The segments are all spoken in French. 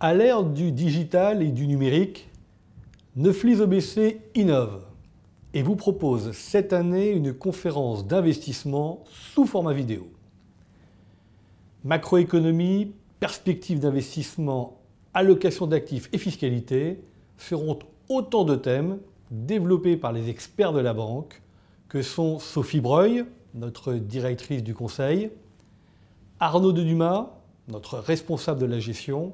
À l'ère du digital et du numérique, Neuflis OBC innove et vous propose cette année une conférence d'investissement sous format vidéo. Macroéconomie, perspectives d'investissement, allocation d'actifs et fiscalité seront autant de thèmes développés par les experts de la banque que sont Sophie Breuil, notre directrice du conseil, Arnaud de Dumas, notre responsable de la gestion,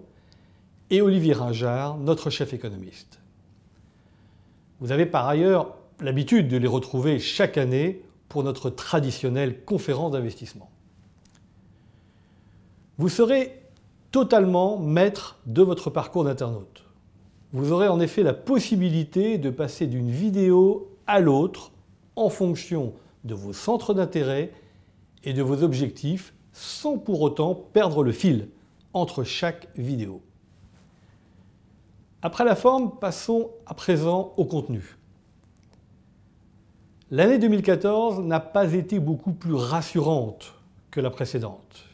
et Olivier Ringard, notre chef économiste. Vous avez par ailleurs l'habitude de les retrouver chaque année pour notre traditionnelle conférence d'investissement. Vous serez totalement maître de votre parcours d'internaute. Vous aurez en effet la possibilité de passer d'une vidéo à l'autre en fonction de vos centres d'intérêt et de vos objectifs sans pour autant perdre le fil entre chaque vidéo. Après la forme, passons à présent au contenu. L'année 2014 n'a pas été beaucoup plus rassurante que la précédente.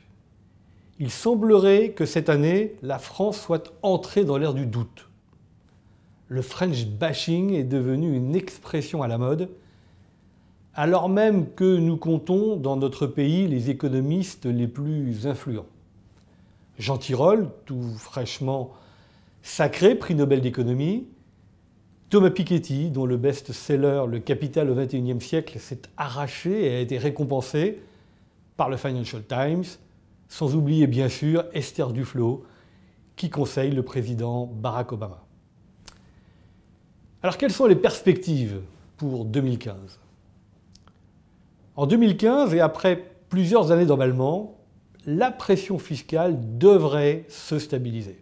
Il semblerait que cette année, la France soit entrée dans l'ère du doute. Le French bashing est devenu une expression à la mode, alors même que nous comptons dans notre pays les économistes les plus influents. Jean Tirole, tout fraîchement sacré prix Nobel d'économie, Thomas Piketty, dont le best-seller Le Capital au XXIe siècle s'est arraché et a été récompensé par le Financial Times, sans oublier bien sûr Esther Duflo, qui conseille le président Barack Obama. Alors quelles sont les perspectives pour 2015 En 2015, et après plusieurs années d'emballement, la pression fiscale devrait se stabiliser.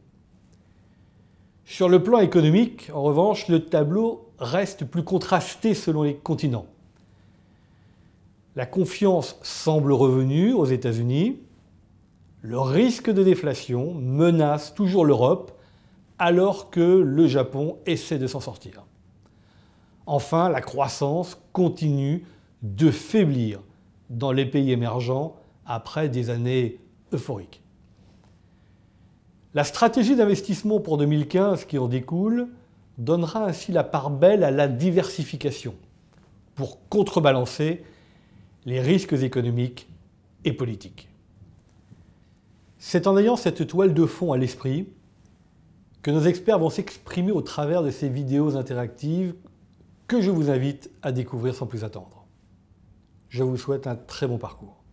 Sur le plan économique, en revanche, le tableau reste plus contrasté selon les continents. La confiance semble revenue aux États-Unis. Le risque de déflation menace toujours l'Europe alors que le Japon essaie de s'en sortir. Enfin, la croissance continue de faiblir dans les pays émergents après des années euphoriques. La stratégie d'investissement pour 2015 qui en découle donnera ainsi la part belle à la diversification pour contrebalancer les risques économiques et politiques. C'est en ayant cette toile de fond à l'esprit que nos experts vont s'exprimer au travers de ces vidéos interactives que je vous invite à découvrir sans plus attendre. Je vous souhaite un très bon parcours.